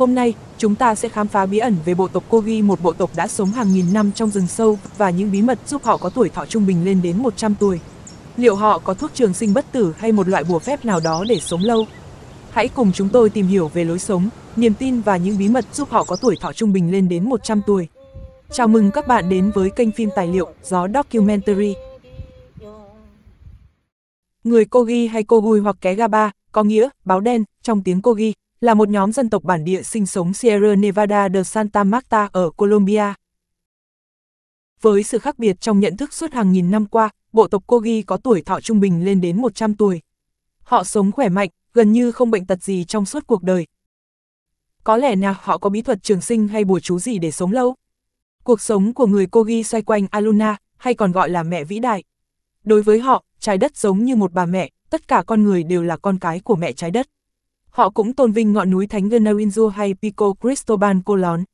Hôm nay, chúng ta sẽ khám phá bí ẩn về bộ tộc Kogi, một bộ tộc đã sống hàng nghìn năm trong rừng sâu và những bí mật giúp họ có tuổi thọ trung bình lên đến 100 tuổi. Liệu họ có thuốc trường sinh bất tử hay một loại bùa phép nào đó để sống lâu? Hãy cùng chúng tôi tìm hiểu về lối sống, niềm tin và những bí mật giúp họ có tuổi thọ trung bình lên đến 100 tuổi. Chào mừng các bạn đến với kênh phim tài liệu Gió Documentary. Người Kogi hay Kogui hoặc Ké Gaba có nghĩa báo đen trong tiếng Kogi là một nhóm dân tộc bản địa sinh sống Sierra Nevada de Santa Marta ở Colombia. Với sự khác biệt trong nhận thức suốt hàng nghìn năm qua, bộ tộc Kogi có tuổi thọ trung bình lên đến 100 tuổi. Họ sống khỏe mạnh, gần như không bệnh tật gì trong suốt cuộc đời. Có lẽ nào họ có bí thuật trường sinh hay bùa chú gì để sống lâu? Cuộc sống của người Kogi xoay quanh Aluna, hay còn gọi là mẹ vĩ đại. Đối với họ, trái đất giống như một bà mẹ, tất cả con người đều là con cái của mẹ trái đất. Họ cũng tôn vinh ngọn núi Thánh Genarinjo hay Pico Cristobal Colon.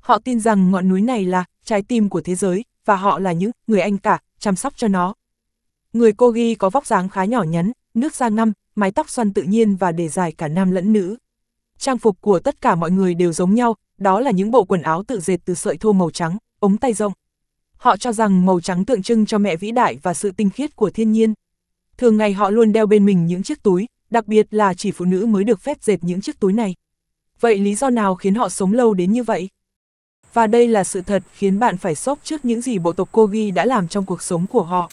Họ tin rằng ngọn núi này là trái tim của thế giới, và họ là những người anh cả, chăm sóc cho nó. Người cô có vóc dáng khá nhỏ nhắn, nước da ngăm, mái tóc xoăn tự nhiên và để dài cả nam lẫn nữ. Trang phục của tất cả mọi người đều giống nhau, đó là những bộ quần áo tự dệt từ sợi thô màu trắng, ống tay rộng. Họ cho rằng màu trắng tượng trưng cho mẹ vĩ đại và sự tinh khiết của thiên nhiên. Thường ngày họ luôn đeo bên mình những chiếc túi, đặc biệt là chỉ phụ nữ mới được phép dệt những chiếc túi này. Vậy lý do nào khiến họ sống lâu đến như vậy? Và đây là sự thật khiến bạn phải sốc trước những gì bộ tộc Kogi đã làm trong cuộc sống của họ.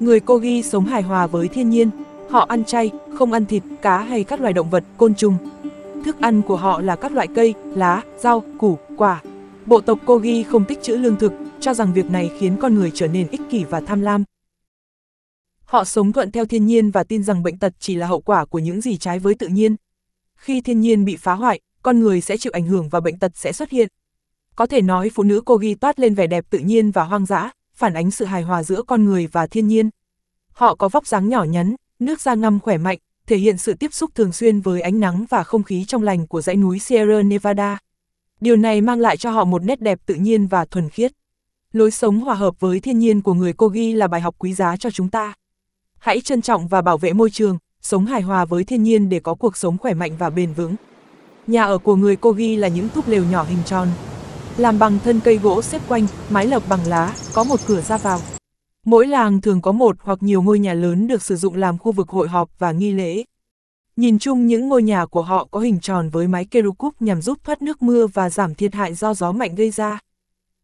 Người Kogi sống hài hòa với thiên nhiên, họ ăn chay, không ăn thịt, cá hay các loài động vật, côn trùng. Thức ăn của họ là các loại cây, lá, rau, củ, quả. Bộ tộc Kogi không tích trữ lương thực, cho rằng việc này khiến con người trở nên ích kỷ và tham lam. Họ sống thuận theo thiên nhiên và tin rằng bệnh tật chỉ là hậu quả của những gì trái với tự nhiên. Khi thiên nhiên bị phá hoại, con người sẽ chịu ảnh hưởng và bệnh tật sẽ xuất hiện. Có thể nói phụ nữ cô ghi toát lên vẻ đẹp tự nhiên và hoang dã, phản ánh sự hài hòa giữa con người và thiên nhiên. Họ có vóc dáng nhỏ nhắn, nước da ngăm khỏe mạnh, thể hiện sự tiếp xúc thường xuyên với ánh nắng và không khí trong lành của dãy núi Sierra Nevada. Điều này mang lại cho họ một nét đẹp tự nhiên và thuần khiết. Lối sống hòa hợp với thiên nhiên của người cô ghi là bài học quý giá cho chúng ta hãy trân trọng và bảo vệ môi trường, sống hài hòa với thiên nhiên để có cuộc sống khỏe mạnh và bền vững. Nhà ở của người Kogi là những túp lều nhỏ hình tròn, làm bằng thân cây gỗ xếp quanh, mái lợp bằng lá, có một cửa ra vào. Mỗi làng thường có một hoặc nhiều ngôi nhà lớn được sử dụng làm khu vực hội họp và nghi lễ. Nhìn chung những ngôi nhà của họ có hình tròn với mái kerukup nhằm giúp thoát nước mưa và giảm thiệt hại do gió mạnh gây ra.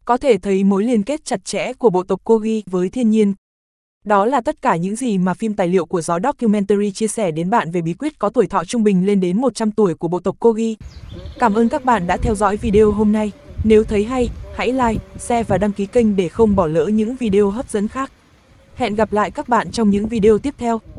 Có thể thấy mối liên kết chặt chẽ của bộ tộc Kogi với thiên nhiên đó là tất cả những gì mà phim tài liệu của gió documentary chia sẻ đến bạn về bí quyết có tuổi thọ trung bình lên đến 100 tuổi của bộ tộc Kogi. Cảm ơn các bạn đã theo dõi video hôm nay. Nếu thấy hay, hãy like, share và đăng ký kênh để không bỏ lỡ những video hấp dẫn khác. Hẹn gặp lại các bạn trong những video tiếp theo.